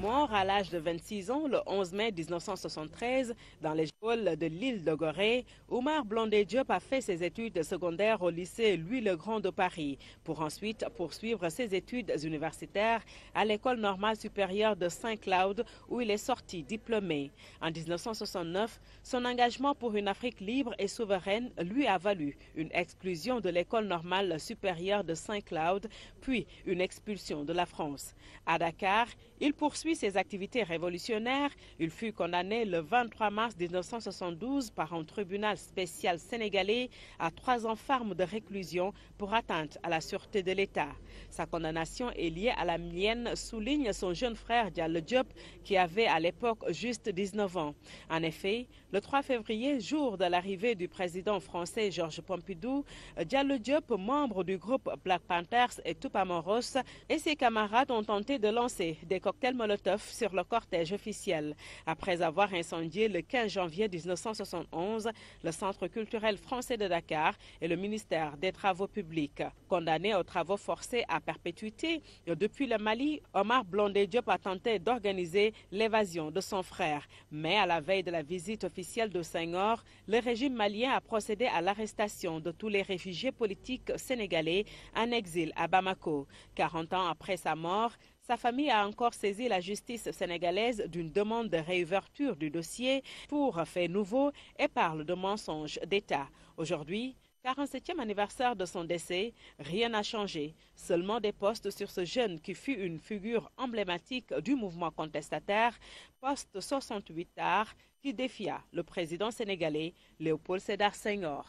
Mort à l'âge de 26 ans le 11 mai 1973 dans les écoles de l'île de Gorée, Omar Blondé Diop a fait ses études secondaires au lycée Louis-le-Grand de Paris pour ensuite poursuivre ses études universitaires à l'école normale supérieure de Saint-Cloud où il est sorti diplômé. En 1969, son engagement pour une Afrique libre et souveraine lui a valu une exclusion de l'école normale supérieure de Saint-Cloud puis une expulsion de la France. À Dakar, il poursuit ses activités révolutionnaires. Il fut condamné le 23 mars 1972 par un tribunal spécial sénégalais à trois ans ferme de réclusion pour atteinte à la sûreté de l'État. Sa condamnation est liée à la mienne, souligne son jeune frère Diallo Diop, qui avait à l'époque juste 19 ans. En effet, le 3 février, jour de l'arrivée du président français Georges Pompidou, Diallo Diop, membre du groupe Black Panthers et Tupamoros, et ses camarades ont tenté de lancer des cocktails molotov sur le cortège officiel. Après avoir incendié le 15 janvier 1971 le Centre culturel français de Dakar et le ministère des Travaux publics. Condamné aux travaux forcés à perpétuité depuis le Mali, Omar Blondé Diop a tenté d'organiser l'évasion de son frère. Mais à la veille de la visite officielle de Senghor, le régime malien a procédé à l'arrestation de tous les réfugiés politiques sénégalais en exil à Bamako. 40 ans après sa mort, sa famille a encore saisi la justice sénégalaise d'une demande de réouverture du dossier pour faits nouveaux et parle de mensonges d'État. Aujourd'hui, 47e anniversaire de son décès, rien n'a changé, seulement des postes sur ce jeune qui fut une figure emblématique du mouvement contestataire, poste 68 tard, qui défia le président sénégalais Léopold Sédar Senghor.